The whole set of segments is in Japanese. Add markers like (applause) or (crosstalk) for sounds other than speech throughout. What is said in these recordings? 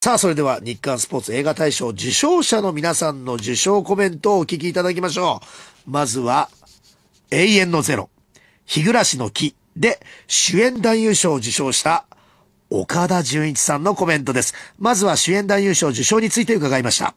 さあ、それでは日刊スポーツ映画大賞受賞者の皆さんの受賞コメントをお聞きいただきましょう。まずは、永遠のゼロ、日暮らしの木で主演男優賞を受賞した岡田純一さんのコメントです。まずは主演男優賞受賞について伺いました。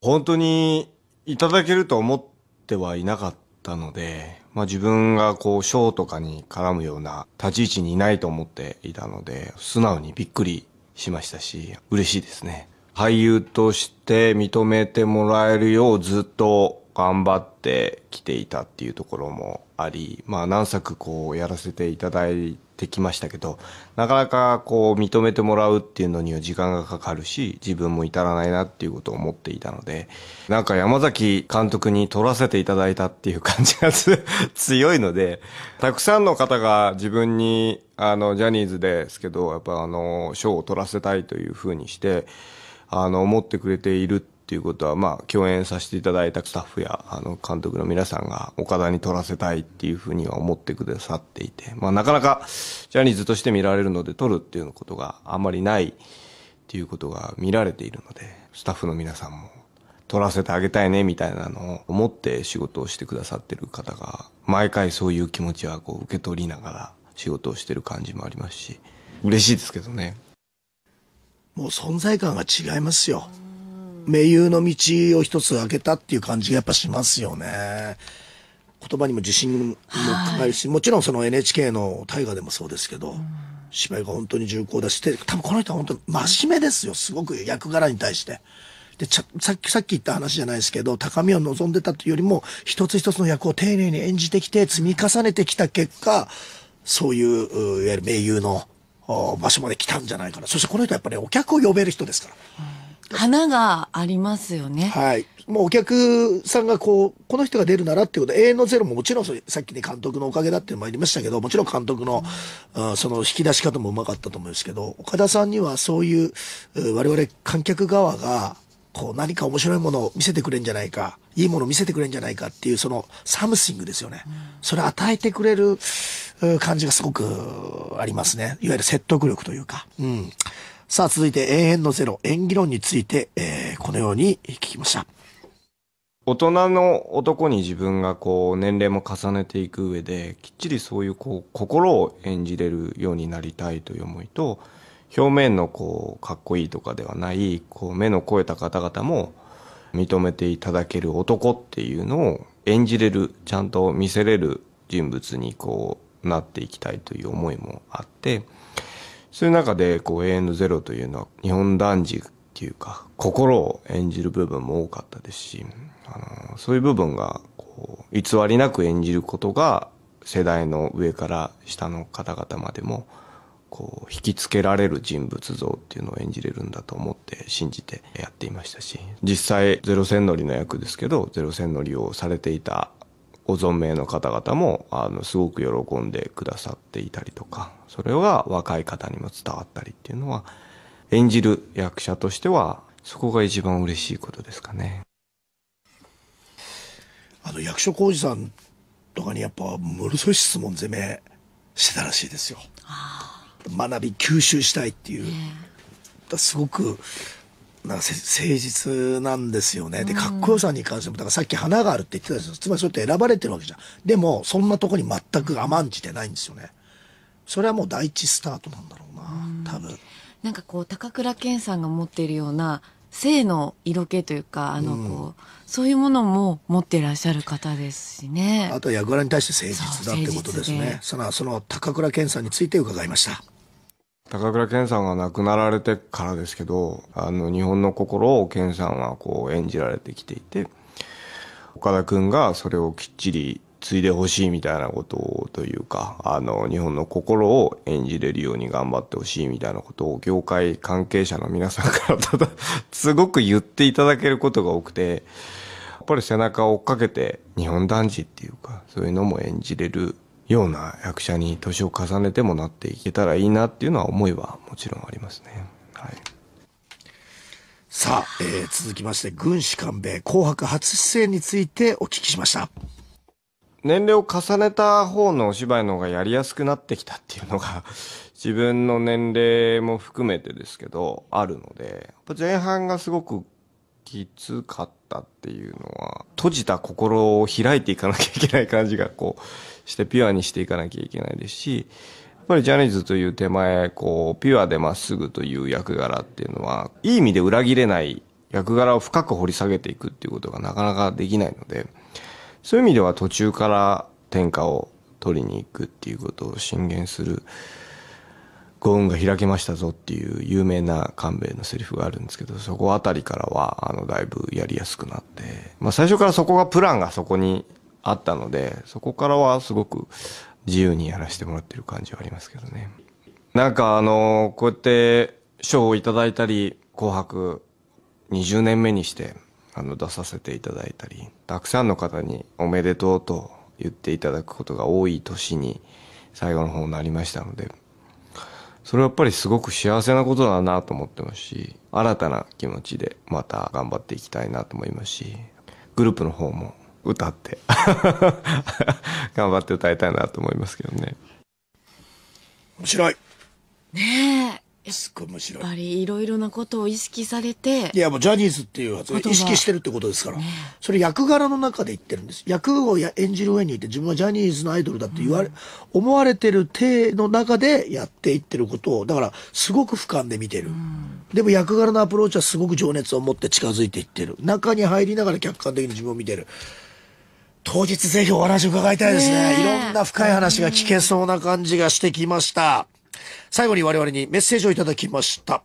本当にいただけると思ってはいなかったので、まあ、自分がこう賞とかに絡むような立ち位置にいないと思っていたので、素直にびっくりしましたし、嬉しいですね。俳優として認めてもらえるようずっと頑張ってきていたっていうところもあり、まあ何作こうやらせていただいてきましたけど、なかなかこう認めてもらうっていうのには時間がかかるし、自分も至らないなっていうことを思っていたので、なんか山崎監督に撮らせていただいたっていう感じが (laughs) 強いので、たくさんの方が自分にあの、ジャニーズですけど、やっぱあの、賞を取らせたいというふうにして、あの、思ってくれているっていうことは、まあ、共演させていただいたスタッフや、あの、監督の皆さんが、岡田に取らせたいっていうふうには思ってくださっていて、まあ、なかなか、ジャニーズとして見られるので、取るっていうことがあんまりないっていうことが見られているので、スタッフの皆さんも、取らせてあげたいねみたいなのを思って仕事をしてくださってる方が毎回そういう気持ちはこう受け取りながら仕事をしてる感じもありますし嬉しいですけどねもう存在感が違いますよ盟友の道を一つ開けたっていう感じがやっぱしますよね言葉にも自信もかかるし、はい、もちろんその NHK の大河でもそうですけど、芝居が本当に重厚だし、多分この人は本当に真面目ですよ、すごく役柄に対して。で、さっき、さっき言った話じゃないですけど、高みを望んでたというよりも、一つ一つの役を丁寧に演じてきて、積み重ねてきた結果、そういう、いわゆる名優の場所まで来たんじゃないかな。そしてこの人はやっぱり、ね、お客を呼べる人ですから。花がありますよね。はい。もうお客さんがこう、この人が出るならっていうこと永遠のゼロももちろん、さっきね、監督のおかげだって参りましたけど、もちろん監督の、うん、その引き出し方もうまかったと思うんですけど、岡田さんにはそういう、我々観客側が、こう何か面白いものを見せてくれんじゃないかいいものを見せてくれんじゃないかっていうそのサムシングですよね、うん、それ与えてくれる感じがすごくありますねいわゆる説得力というか、うん、さあ続いて「永遠のゼロ」演技論について、えー、このように聞きました大人の男に自分がこう年齢も重ねていく上できっちりそういうこう心を演じれるようになりたいという思いと表面のこうかっこいいとかではないこう目の肥えた方々も認めていただける男っていうのを演じれるちゃんと見せれる人物にこうなっていきたいという思いもあってそういう中でこう永遠のゼロというのは日本男児っていうか心を演じる部分も多かったですしあのそういう部分がこう偽りなく演じることが世代の上から下の方々までもこう引きつけられる人物像っていうのを演じれるんだと思って信じてやっていましたし実際ゼロ戦乗りの役ですけどゼロ戦乗りをされていたご存命の方々もあのすごく喜んでくださっていたりとかそれが若い方にも伝わったりっていうのは演じる役者としてはそこが一番嬉しいことですかね。あの役所広司さんとかにやっぱものすごい質問攻めしてたらしいですよ。あ学び吸収したいっていう、えー、すごくなんか誠実なんですよね。で、かっこよさに関しても、だからさっき花があるって言ってたんですよ。つまりそうやって選ばれてるわけじゃん。でも、そんなとこに全く甘んじてないんですよね。それはもう第一スタートなんだろうな、う多分。なんかこう、高倉健さんが持っているような、性の色気というかあのこう、うん、そういうものも持っていらっしゃる方ですしねあと役柄に対して誠実だってことですねそのその高倉健さんについて伺いました高倉健さんが亡くなられてからですけどあの日本の心を健さんはこう演じられてきていて岡田君がそれをきっちり継いでほしいみたいなことというか、あの、日本の心を演じれるように頑張ってほしいみたいなことを、業界関係者の皆さんからただ、(laughs) すごく言っていただけることが多くて、やっぱり背中を追っかけて、日本男児っていうか、そういうのも演じれるような役者に年を重ねてもなっていけたらいいなっていうのは思いはもちろんありますね。はいさあ、えー、続きまして、軍師官兵衛紅白初出演についてお聞きしました。年齢を重ねた方のお芝居の方がやりやすくなってきたっていうのが (laughs) 自分の年齢も含めてですけど、あるので、やっぱ前半がすごくきつかったっていうのは、閉じた心を開いていかなきゃいけない感じがこう、してピュアにしていかなきゃいけないですし、やっぱりジャニーズという手前、こう、ピュアでまっすぐという役柄っていうのは、いい意味で裏切れない役柄を深く掘り下げていくっていうことがなかなかできないので、そういう意味では途中から天下を取りに行くっていうことを進言するご運が開けましたぞっていう有名な官兵衛のセリフがあるんですけど、そこあたりからは、あの、だいぶやりやすくなって、まあ最初からそこがプランがそこにあったので、そこからはすごく自由にやらせてもらってる感じはありますけどね。なんかあの、こうやって賞をいただいたり、紅白20年目にして、あの出させていただいたりたくさんの方に「おめでとう」と言っていただくことが多い年に最後の方になりましたのでそれはやっぱりすごく幸せなことだなと思ってますし新たな気持ちでまた頑張っていきたいなと思いますしグループの方も歌って (laughs) 頑張って歌いたいなと思いますけどね面白いねえすごい面白いやっぱりいろいろなことを意識されていやもうジャニーズっていう発言意識してるってことですから、ね、それ役柄の中で言ってるんです役をや演じる上にいて自分はジャニーズのアイドルだって言われ、うん、思われてる体の中でやっていってることをだからすごく俯瞰で見てる、うん、でも役柄のアプローチはすごく情熱を持って近づいていってる中に入りながら客観的に自分を見てる当日ぜひお話伺いたいですね、ね、いろんな深い話が聞けそうな感じがしてきました、うん最後に我々にメッセージをいただきました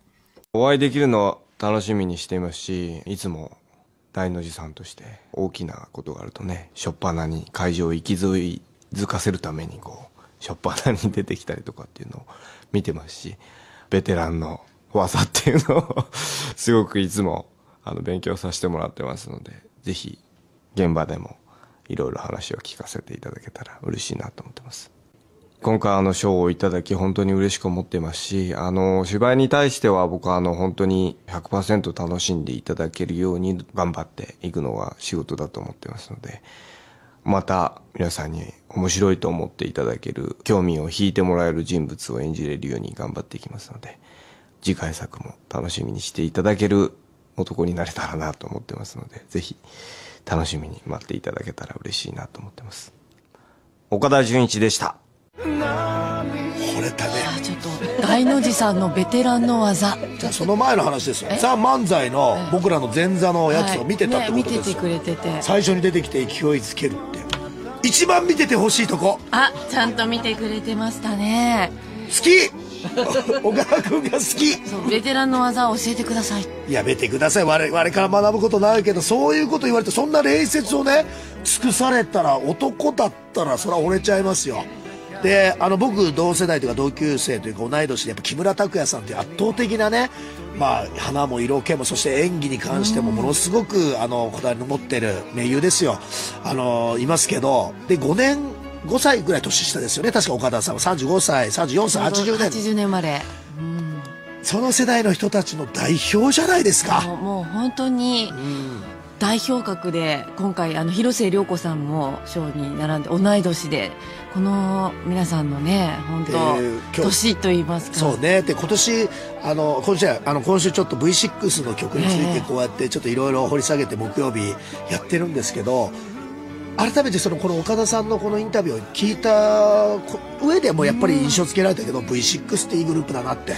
お会いできるのは楽しみにしていますしいつも大の字さんとして大きなことがあるとねしょっぱなに会場を勢いづかせるためにこうしょっぱなに出てきたりとかっていうのを見てますしベテランの技っていうのをすごくいつもあの勉強させてもらってますので是非現場でもいろいろ話を聞かせていただけたら嬉しいなと思ってます。今回あの賞をいただき本当に嬉しく思ってますし、あの芝居に対しては僕はあの本当に100%楽しんでいただけるように頑張っていくのが仕事だと思ってますので、また皆さんに面白いと思っていただける、興味を引いてもらえる人物を演じれるように頑張っていきますので、次回作も楽しみにしていただける男になれたらなと思ってますので、ぜひ楽しみに待っていただけたら嬉しいなと思ってます。岡田純一でした。惚れたねちょっと大の字さんのベテランの技じゃあその前の話ですよ「ザ・漫才の僕らの前座のやつを見てたってことですよ、はいね、見ててくれてて最初に出てきて勢いつけるって一番見ててほしいとこあちゃんと見てくれてましたね好き (laughs) 岡田君が好きそうベテランの技を教えてくださいやめてください我我から学ぶことないけどそういうこと言われてそんな礼節をね尽くされたら男だったらそれは折れちゃいますよであの僕同世代というか同級生というか同い年でやっぱ木村拓哉さんという圧倒的なねまあ花も色気もそして演技に関してもものすごくあのこだわりの持ってる名優ですよあのいますけどで5年5歳ぐらい年下ですよね確か岡田さんは35歳34歳80年80年生まれ、その世代の人たちの代表じゃないですかもう本当に、うん代表格で今回あの広末涼子さんも賞に並んで同い年でこの皆さんのね本当、えー、年と言いますかそうねで今年あの今週あの今週ちょっと V6 の曲についてこうやってちょっといろいろ掘り下げて木曜日やってるんですけど改めてそのこの岡田さんのこのインタビューを聞いた上でもやっぱり印象付けられたけど、うん、V6 っていいグループだなって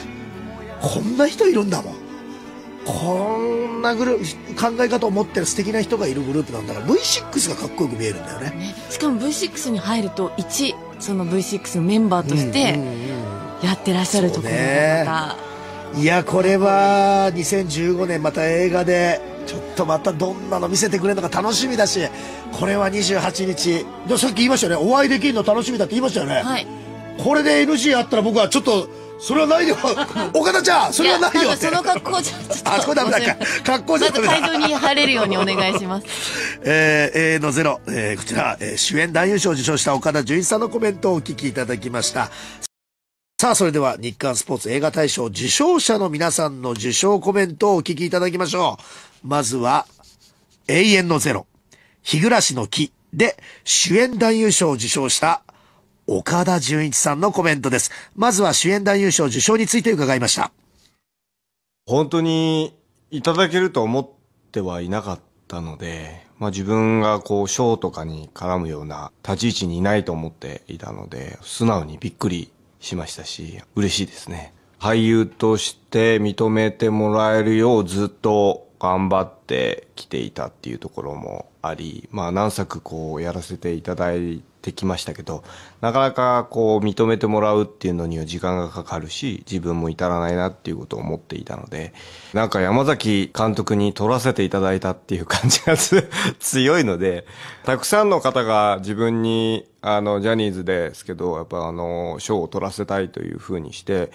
こんな人いるんだもんこんんなグループ考え方を持ってる素敵な人がいるグループなんだから V6 がかっこよく見えるんだよね、ね、しかも V6 に入ると一その V6 のメンバーとしてやってらっしゃるところがいやこれは2015年また映画でちょっとまたどんなの見せてくれるのか楽しみだしこれは28日でさっき言いましたよねお会いできるの楽しみだって言いましたよね、はい、これで NG あったら僕はちょっとそれはないよ (laughs) 岡田ちゃんそれはないよその格好じゃちょっとあそこダメだか格好じゃダメだ、会場に入れるようにお願いします (laughs) えー、A のゼロ、えー、こちら、えー、主演男優賞を受賞した岡田准一さんのコメントをお聞きいただきましたさあ、それでは日刊スポーツ映画大賞受賞者の皆さんの受賞コメントをお聞きいただきましょう。まずは、永遠のゼロ、日暮らしの木で主演男優賞を受賞した岡田純一さんのコメントです。まずは主演男優賞受賞について伺いました。本当にいただけると思ってはいなかったので、まあ、自分がこう賞とかに絡むような立ち位置にいないと思っていたので、素直にびっくりしましたし、嬉しいですね。俳優として認めてもらえるようずっと頑張ってきていたっていうところもあり、まあ、何作こうやらせていただいてきましたけどなかなかこう認めてもらうっていうのには時間がかかるし自分も至らないなっていうことを思っていたのでなんか山崎監督に撮らせていただいたっていう感じが (laughs) 強いのでたくさんの方が自分にあのジャニーズですけどやっぱあの賞を取らせたいというふうにして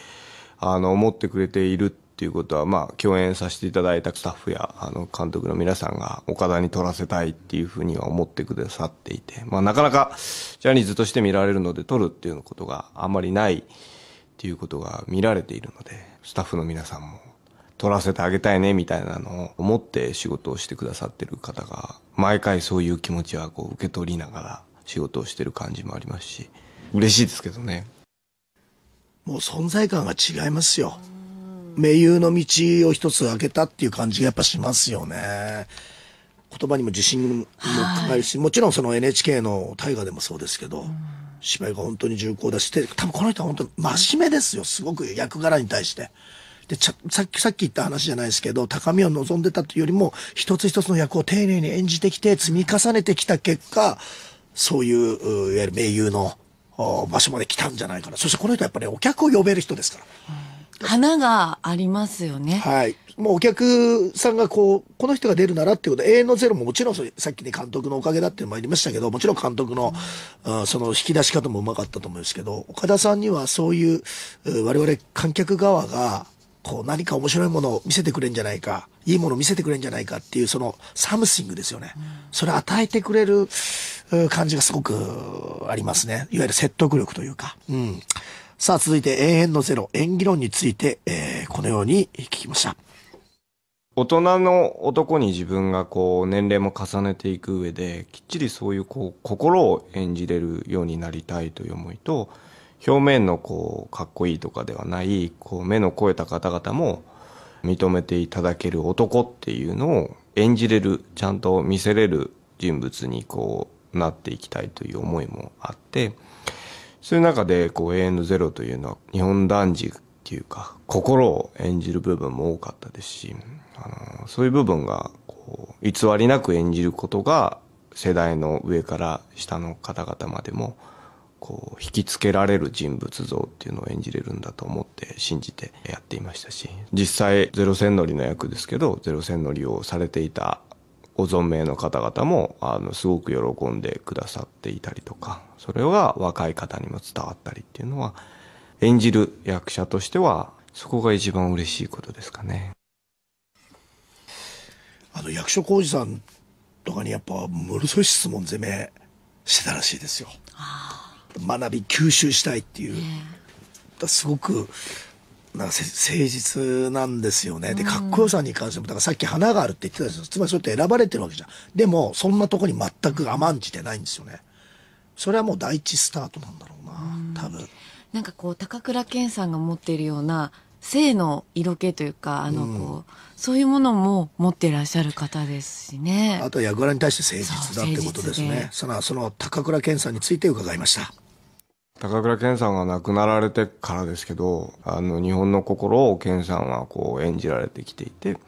あの思ってくれているってていうことは、まあ、共演させていただいたスタッフや、あの、監督の皆さんが、岡田に撮らせたいっていうふうには思ってくださっていて、まあ、なかなか、ジャニーズとして見られるので、撮るっていうことがあんまりないっていうことが見られているので、スタッフの皆さんも、撮らせてあげたいね、みたいなのを思って仕事をしてくださってる方が、毎回そういう気持ちは、こう、受け取りながら、仕事をしてる感じもありますし、嬉しいですけどね。もう存在感が違いますよ。盟友の道を一つ開けたっていう感じがやっぱしますよね。言葉にも自信もかかるし、はい、もちろんその NHK の大河でもそうですけど、芝居が本当に重厚だし、で多分この人は本当に真面目ですよ、すごく役柄に対して。でさっき、さっき言った話じゃないですけど、高みを望んでたというよりも、一つ一つの役を丁寧に演じてきて、積み重ねてきた結果、そういう、いわゆる名優の場所まで来たんじゃないかな。そしてこの人はやっぱり、お客を呼べる人ですから。うん花がありますよね。はい。もうお客さんがこう、この人が出るならっていうことで、永遠のゼロももちろんさっきね、監督のおかげだってもありましたけど、もちろん監督の、うん、その引き出し方もうまかったと思うんですけど、岡田さんにはそういう、我々観客側が、こう何か面白いものを見せてくれんじゃないか、いいものを見せてくれんじゃないかっていう、そのサムシングですよね。うん、それ与えてくれる感じがすごくありますね。いわゆる説得力というか。うん。さあ、続いて永遠のゼロ、演技論について、えー、このように聞きました。大人の男に自分がこう年齢も重ねていく上できっちりそういうこう心を演じれるようになりたいという思いと表面のこうかっこいいとかではないこう目の肥えた方々も認めていただける男っていうのを演じれるちゃんと見せれる人物にこうなっていきたいという思いもあって。そういう中で、こう、永遠のゼロというのは、日本男児っていうか、心を演じる部分も多かったですし、あのそういう部分が、こう、偽りなく演じることが、世代の上から下の方々までも、こう、引きつけられる人物像っていうのを演じれるんだと思って信じてやっていましたし、実際、ゼロ戦乗りの役ですけど、ゼロ戦乗りをされていたご存命の方々も、あの、すごく喜んでくださっていたりとか、それが若い方にも伝わったりっていうのは演じる役者としてはそこが一番嬉しいことですかね。あの役所広司さんとかにやっぱものすごい質問攻めしてたらしいですよ。学び吸収したいっていう、えー、すごくなんか誠実なんですよね。で、かっこよさに関しても、だからさっき花があるって言ってたんですよ。つまりそうやって選ばれてるわけじゃん。でも、そんなとこに全く甘んじてないんですよね。それはもう第一スタートなんだろうな多分なんかこう高倉健さんが持っているような性の色気というかあのこう、うん、そういうものも持っていらっしゃる方ですしねあとは役柄に対して誠実だってことですねそのその高倉健さんについて伺いました高倉健さんが亡くなられてからですけどあの日本の心を健さんはこう演じられてきていて